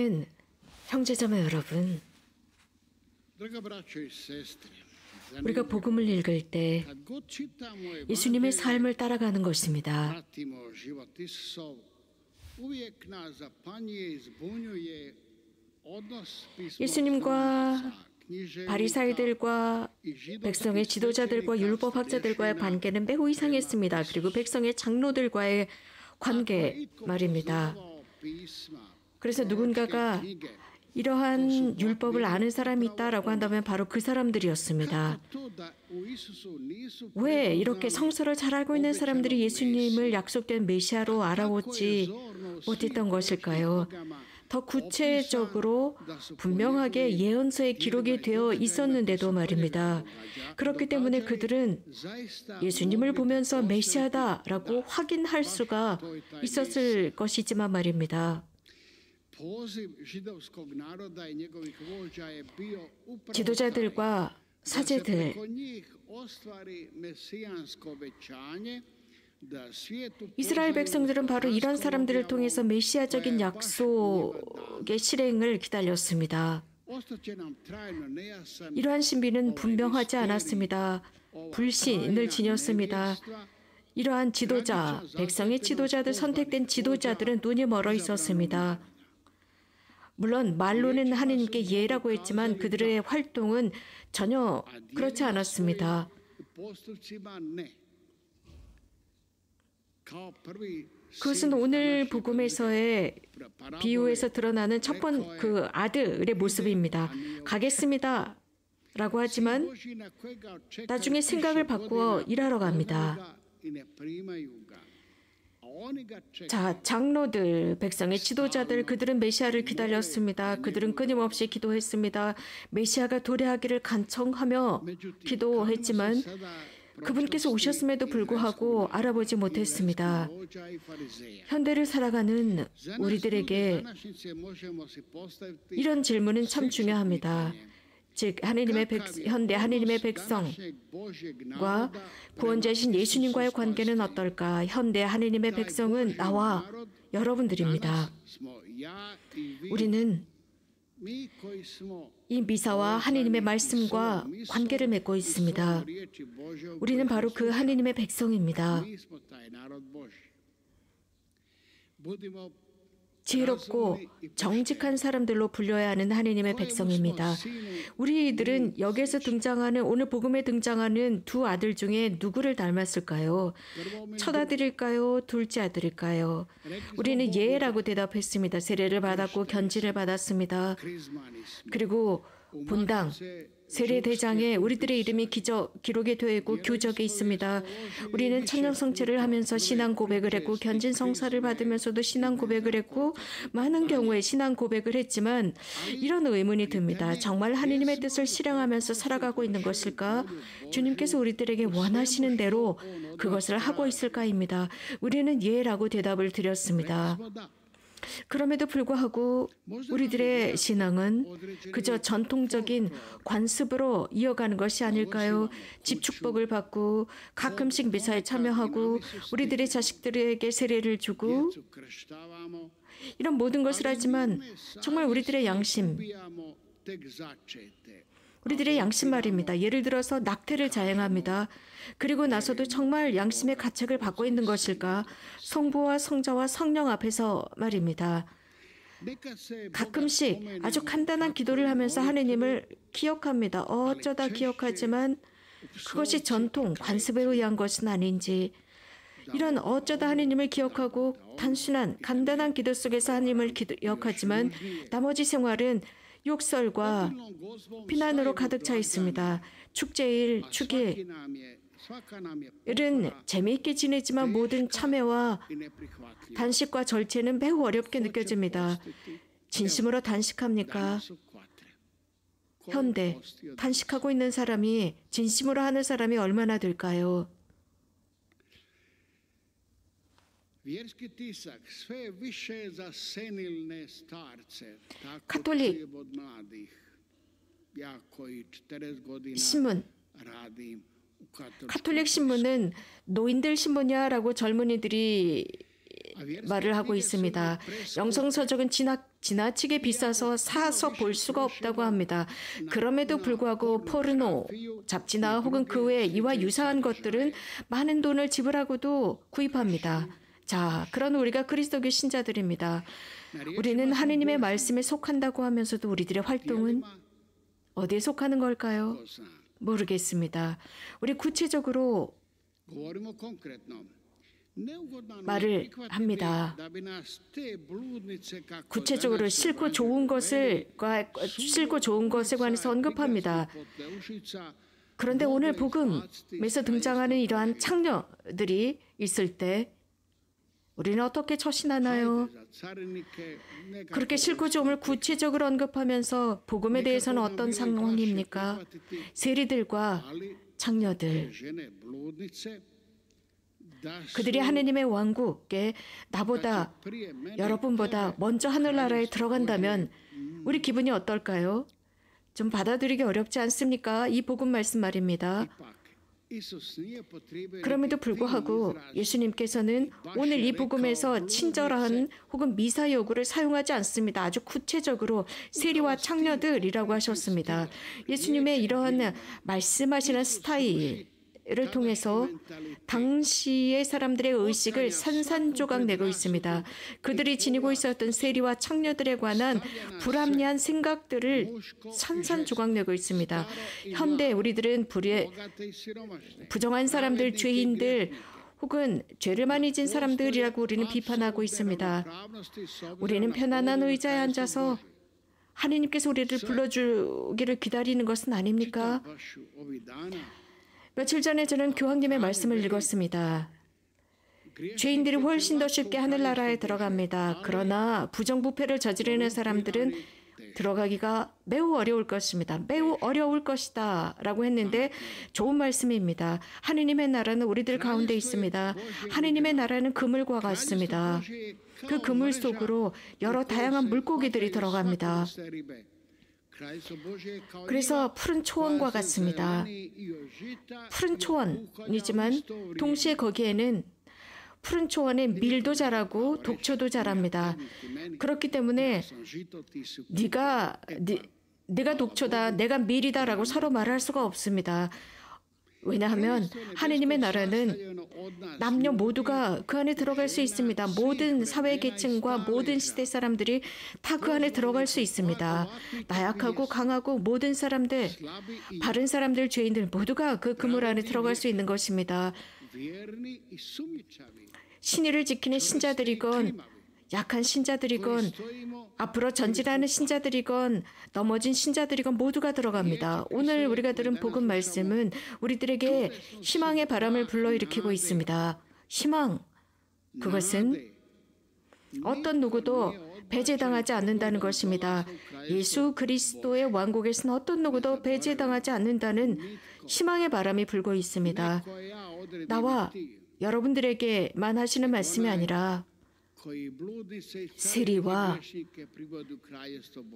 사랑하는 형제자매 여러분, 우리가 복음을 읽을 때 예수님의 삶을 따라가는 것입니다. 예수님과 바리사이들과 백성의 지도자들과 율법학자들과의 관계는 매우 이상했습니다. 그리고 백성의 장로들과의 관계 말입니다. 그래서 네, 누군가가 그 이러한 뭐 율법을 아는 사람이 있다라고 그 한다면 바로 그 사람들이었습니다. 왜 그 이렇게 성서를 잘 알고 있는 사람들이 예수님을 약속된 메시아로 알아오지 못했던 것일까요? 더 구체적으로 분명하게 예언서에 기록이 되어 있었는데도 말입니다. 그렇기 때문에 그들은 예수님을 보면서 메시아다라고 확인할 수가 있었을 것이지만 말입니다. poziv židovskog naroda i njegovih vođa je bio upravo 지도자들과 사제들 이스라엘 백성들은 바로 이런 사람들을 통해서 메시아적인 약속의 실행을 기다렸습니다. 이러한 신비는 분명하지 않았습니다. 불신을 지녔습니다. 이러한 지도자, 백성의 지도자들, 선택된 지도자들은 눈이 멀어 있었습니다. 물론 말로는 하느님께 예라고 했지만 그들의 활동은 전혀 그렇지 않았습니다. 그것은 오늘 복음에서의 비유에서 드러나는 첫번그 아들의 모습입니다. 가겠습니다. 라고 하지만 나중에 생각을 바꾸어 일하러 갑니다. 자, 장로들, 백성의 지도자들, 그들은 메시아를 기다렸습니다. 그들은 끊임없이 기도했습니다. 메시아가 도래하기를 간청하며 기도했지만 그분께서 오셨음에도 불구하고 알아보지 못했습니다. 현대를 살아가는 우리들에게 이런 질문은 참 중요합니다. 즉 하느님의 백, 현대 하느님의 백성과 구원자신 예수님과의 관계는 어떨까? 현대 하느님의 백성은 나와 여러분들입니다. 우리는 이 미사와 어, 하느님의 말씀과 어, 관계를 맺고 어, 있습니다. 우리는 바로 그 하느님의 백성입니다. 지혜롭고 정직한 사람들로 불려야 하는 하느님의 백성입니다. 우리들은 여기에서 등장하는 오늘 복음에 등장하는 두 아들 중에 누구를 닮았을까요? 첫 아들일까요? 둘째 아들일까요? 우리는 예라고 대답했습니다. 세례를 받았고 견진을 받았습니다. 그리고 분당 세례대장에 우리들의 이름이 기적, 기록이 되어 있고 교적에 있습니다. 우리는 천년성체를 하면서 신앙 고백을 했고 견진 성사를 받으면서도 신앙 고백을 했고 많은 경우에 신앙 고백을 했지만 이런 의문이 듭니다. 정말 하느님의 뜻을 실행하면서 살아가고 있는 것일까? 주님께서 우리들에게 원하시는 대로 그것을 하고 있을까입니다. 우리는 예라고 대답을 드렸습니다. 그럼에도 불구하고 우리들의 신앙은 그저 전통적인 관습으로 이어가는 것이 아닐까요? 집축복을 받고 가끔씩 미사에 참여하고 우리들의 자식들에게 세례를 주고 뭐 이런 모든 것을 하지만 정말 우리들의 양심 우리들의 양심 말입니다. 예를 들어서 낙태를 자행합니다. 그리고 나서도 정말 양심의 가책을 받고 있는 것일까? 성부와 성자와 성령 앞에서 말입니다. 가끔씩 아주 간단한 기도를 하면서 하느님을 기억합니다. 어쩌다 기억하지만 그것이 전통, 관습에 의한 것은 아닌지 이런 어쩌다 하느님을 기억하고 단순한 간단한 기도 속에서 하느님을 기억하지만 나머지 생활은 욕설과 비난으로 가득 차 있습니다. 축제일, 축일은 재미있게 지내지만 모든 참회와 단식과 절제는 매우 어렵게 느껴집니다. 진심으로 단식합니까? 현대 단식하고 있는 사람이 진심으로 하는 사람이 얼마나 될까요? Vjerski tisak sve više za senilne starce, tako k i j e m od mladih. Ja koji 40 godina radim 카톨릭 신문은 노인들 신문이야라고 젊은이들이 아, 말을 하고 있습니다. 영성서적은 지나, 지나치게 비싸서 사서 볼 수가 없다고 합니다. 그럼에도 불구하고 포르노, 잡지나 혹은 그외 이와 유사한 것들은 많은 돈을 지불하고도 구입합니다. 자, 그런 우리가 그리스도교 신자들입니다. 우리는 하느님의 말씀에 속한다고 하면서도 우리들의 활동은 어디에 속하는 걸까요? 모르겠습니다. 우리 구체적으로 말을 합니다. 구체적으로 싫고 좋은 것을 싫고 좋은 것에 관해서 언급합니다. 그런데 오늘 복음에서 등장하는 이러한 창녀들이 있을 때 우리는 어떻게 처신하나요? 그렇게 실구조을 구체적으로 언급하면서 복음에 대해서는 어떤 상황입니까? 세리들과 장녀들 그들이 하느님의 왕국에 나보다 여러분보다 먼저 하늘나라에 들어간다면 우리 기분이 어떨까요? 좀 받아들이기 어렵지 않습니까? 이 복음 말씀 말입니다. 그럼에도 불구하고 예수님께서는 오늘 이 복음에서 친절한 혹은 미사 요구를 사용하지 않습니다. 아주 구체적으로 세리와 창녀들이라고 하셨습니다. 예수님의 이러한 말씀하시는 스타일 를 통해서 당시의 사람들의 의식을 산산조각 내고 있습니다. 그들이 지니고 있었던 세리와 청녀들에 관한 불합리한 생각들을 산산조각 내고 있습니다. 현대 우리들은 불의 부정한 사람들, 죄인들, 혹은 죄를 많이 진 사람들이라고 우리는 비판하고 있습니다. 우리는 편안한 의자에 앉아서 하느님께서 우리를 불러주기를 기다리는 것은 아닙니까? 며칠 전에 저는 교황님의 말씀을 읽었습니다. 죄인들이 훨씬 더 쉽게 하늘나라에 들어갑니다. 그러나 부정부패를 저지르는 사람들은 들어가기가 매우 어려울 것입니다. 매우 어려울 것이다. 라고 했는데 좋은 말씀입니다. 하느님의 나라는 우리들 가운데 있습니다. 하느님의 나라는 그물과 같습니다. 그 그물 속으로 여러 다양한 물고기들이 들어갑니다. 그래서 푸른 초원과 같습니다. 푸른 초원이지만 동시에 거기에는 푸른 초원에 밀도 자라고 독초도 자랍니다. 그렇기 때문에 네가 네, 가 독초다, 내가 밀이다라고 서로 말할 수가 없습니다. 왜냐하면 하느님의 나라는 남녀 모두가 그 안에 들어갈 수 있습니다. 모든 사회 계층과 모든 시대 사람들이 다 그 안에 들어갈 수 있습니다. 나약하고 강하고 모든 사람들, 바른 사람들, 죄인들 모두가 그 그물 안에 들어갈 수 있는 것입니다. 신의를 지키는 신자들이건 약한 신자들이건 앞으로 전진하는 신자들이건 넘어진 신자들이건 모두가 들어갑니다. 오늘 우리가 들은 복음 말씀은 우리들에게 희망의 바람을 불러일으키고 있습니다. 희망 그것은 어떤 누구도 배제당하지 않는다는 것입니다. 예수 그리스도의 왕국에서는 어떤 누구도 배제당하지 않는다는 희망의 바람이 불고 있습니다. 나와 여러분들에게만 하시는 말씀이 아니라 스리와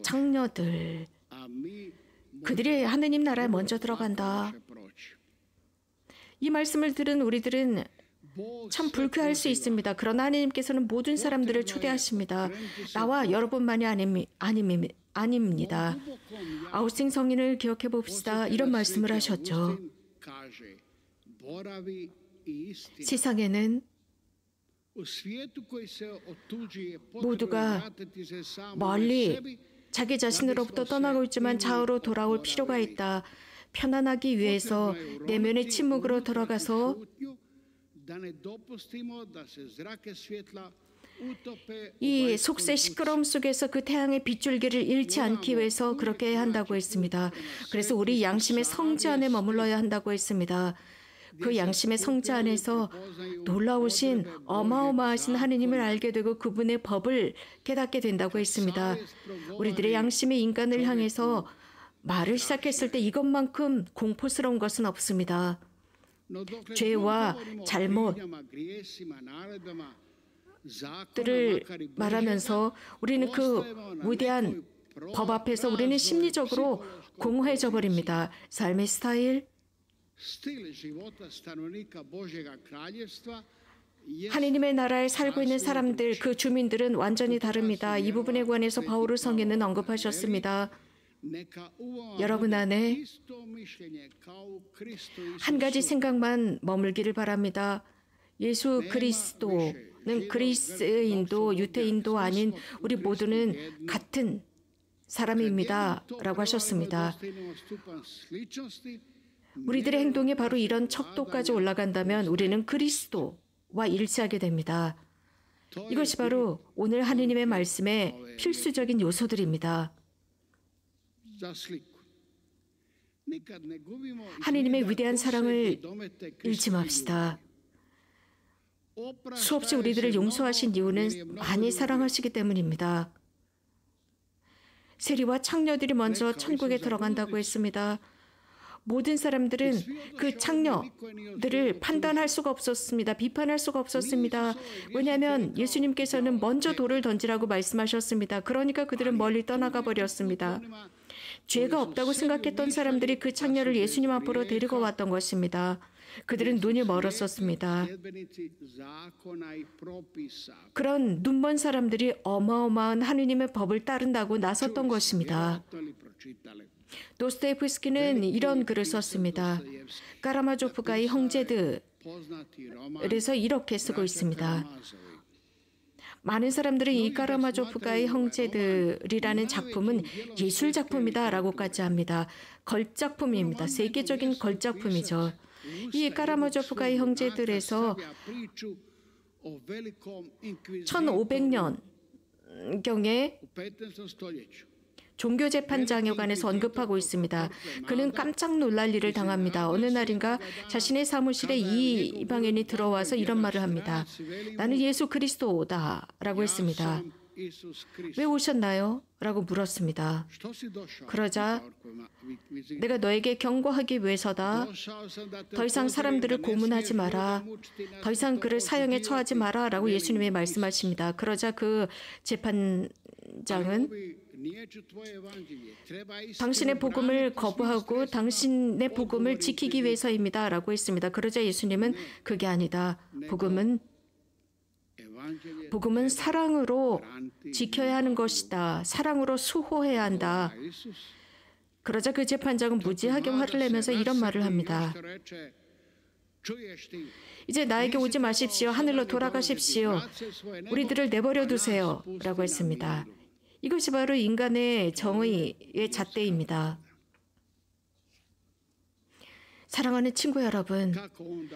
창녀들 그들이 하느님 나라에 먼저 들어간다. 이 말씀을 들은 우리들은 뭐 참 불쾌할 수 있습니다. 그러나 하느님께서는 모든 사람들을 초대하십니다. 나와 뭐 여러분만이 아님, 아님, 아닙니다. 뭐 아우싱 성인을 기억해 봅시다. 이런 말씀을 하셨죠. 세상에는 모두가 멀리 자기 자신으로부터 떠나고 있지만 좌우로 돌아올 필요가 있다. 편안하기 위해서 내면의 침묵으로 들어가서 이 속세 시끄러움 속에서 그 태양의 빗줄기를 잃지 않기 위해서 그렇게 한다고 했습니다. 그래서 우리 양심의 성지 안에 머물러야 한다고 했습니다. 그 양심의 성자 안에서 놀라우신 어마어마하신 하느님을 알게 되고 그분의 법을 깨닫게 된다고 했습니다. 우리들의 양심의 인간을 향해서 말을 시작했을 때 이것만큼 공포스러운 것은 없습니다. 죄와 잘못, 들을 말하면서 우리는 그 위대한 법 앞에서 우리는 심리적으로 공허해져 버립니다. 삶의 스타일, stil života stanovnika Božjega kraljevstva 하느님의 나라에 살고 있는 사람들, 그 주민들은 완전히 다릅니다. 이 부분에 관해서 바오르 성인은 언급하셨습니다. 여러분 안에 한 가지 생각만 머물기를 바랍니다. 예수 그리스도는 그리스인도 유태인도 아닌 우리 모두는 같은 사람입니다. 라고 하셨습니다. 우리들의 행동이 바로 이런 척도까지 올라간다면 우리는 그리스도와 일치하게 됩니다. 이것이 바로 오늘 하느님의 말씀의 필수적인 요소들입니다. 하느님의 위대한 사랑을 잃지 맙시다. 수없이 우리들을 용서하신 이유는 많이 사랑하시기 때문입니다. 세리와 창녀들이 먼저 천국에 들어간다고 했습니다. 모든 사람들은 그 창녀들을 판단할 수가 없었습니다. 비판할 수가 없었습니다. 왜냐하면 예수님께서는 먼저 돌을 던지라고 말씀하셨습니다. 그러니까 그들은 멀리 떠나가 버렸습니다. 죄가 없다고 생각했던 사람들이 그 창녀를 예수님 앞으로 데리고 왔던 것입니다. 그들은 눈이 멀었었습니다. 그런 눈먼 사람들이 어마어마한 하느님의 법을 따른다고 나섰던 것입니다. 도스테예프스키는 이런 글을 썼습니다. 까라마조프가의 형제들에서 이렇게 쓰고 있습니다. 많은 사람들은 이 까라마조프가의 형제들이라는 작품은 예술 작품이다라고까지 합니다. 걸작품입니다. 세계적인 걸작품이죠. 이 까라마조프가의 형제들에서 1500년 경에 종교재판장여관에서 언급하고 있습니다. 그는 깜짝 놀랄 일을 당합니다. 어느 날인가 자신의 사무실에 이 이방인이 들어와서 이런 말을 합니다. 나는 예수 그리스도다 라고 했습니다. 왜 오셨나요? 라고 물었습니다. 그러자 내가 너에게 경고하기 위해서다. 더 이상 사람들을 고문하지 마라. 더 이상 그를 사형에 처하지 마라. 라고 예수님이 말씀하십니다. 그러자 그 재판장은 당신의 복음을 거부하고 당신의 복음을 지키기 위해서입니다. 라고 했습니다. 그러자 예수님은 그게 아니다. 복음은 복음은 사랑으로 지켜야 하는 것이다. 사랑으로 수호해야 한다. 그러자 그 재판장은 무지하게 화를 내면서 이런 말을 합니다. 이제 나에게 오지 마십시오. 하늘로 돌아가십시오. 우리들을 내버려 두세요. 라고 했습니다. 이것이 바로 인간의 정의의 잣대입니다. 사랑하는 친구 여러분,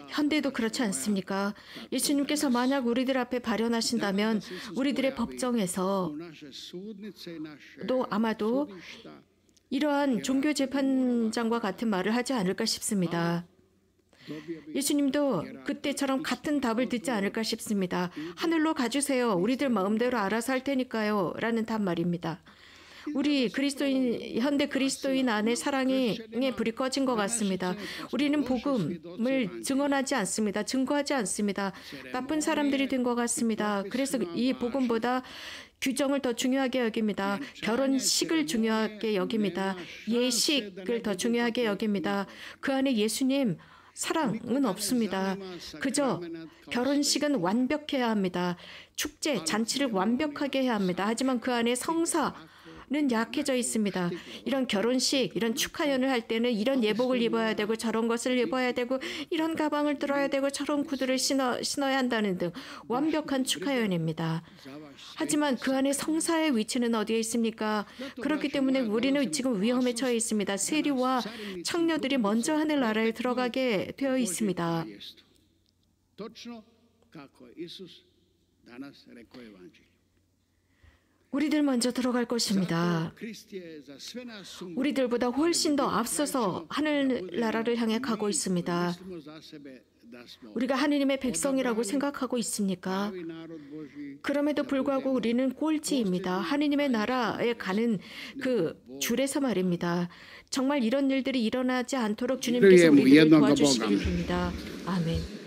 현대도 그렇지 않습니까? 예수님께서 만약 우리들 앞에 발현하신다면 우리들의 법정에서 또 아마도 이러한 종교 재판장과 같은 말을 하지 않을까 싶습니다. 예수님도 그때처럼 같은 답을 듣지 않을까 싶습니다. 하늘로 가주세요. 우리들 마음대로 알아서 할 테니까요. 라는 단말입니다. 우리 그리스도인 현대 그리스도인 안에 사랑의 불이 꺼진 것 같습니다. 우리는 복음을 증언하지 않습니다. 증거하지 않습니다. 나쁜 사람들이 된 것 같습니다. 그래서 이 복음보다 규정을 더 중요하게 여깁니다. 결혼식을 중요하게 여깁니다. 예식을 더 중요하게 여깁니다. 그 안에 예수님 사랑은 없습니다. 그저 결혼식은 완벽해야 합니다. 축제, 잔치를 완벽하게 해야 합니다. 하지만 그 안에 성사, 는 약해져 있습니다. 이런 결혼식, 이런 축하연을 할 때는 이런 예복을 입어야 되고 저런 것을 입어야 되고 이런 가방을 들어야 되고 저런 구두를 신어, 신어야 한다는 등 완벽한 축하연입니다. 하지만 그 안에 성사의 위치는 어디에 있습니까? 그렇기 때문에 우리는 지금 위험에 처해 있습니다. 세리와 청녀들이 먼저 하늘나라에 들어가게 되어 있습니다. 우리들 먼저 들어갈 것입니다. 우리들보다 훨씬 더 앞서서 하늘나라를 향해 가고 있습니다. 우리가 하느님의 백성이라고 생각하고 있습니까? 그럼에도 불구하고 우리는 꼴찌입니다. 하느님의 나라에 가는 그 줄에서 말입니다. 정말 이런 일들이 일어나지 않도록 주님께서 네, 예, 뭐 우리를 도와주시길 빕니다. 아멘.